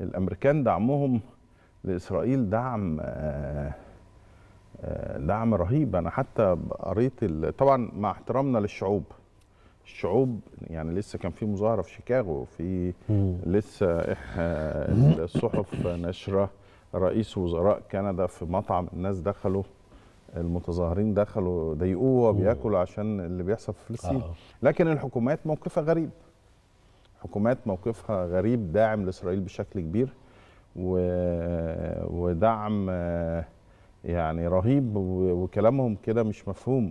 الامريكان دعمهم لاسرائيل دعم آه، آه، دعم رهيب انا حتى قريت طبعا مع احترامنا للشعوب الشعوب يعني لسه كان في مظاهره في شيكاغو في لسه الصحف آه، نشره رئيس وزراء كندا في مطعم الناس دخلوا المتظاهرين دخلوا ضايقوه بياكلوا عشان اللي بيحصل في فلسطين لكن الحكومات موقفها غريب حكومات موقفها غريب داعم لاسرائيل بشكل كبير ودعم آه، يعني رهيب وكلامهم كده مش مفهوم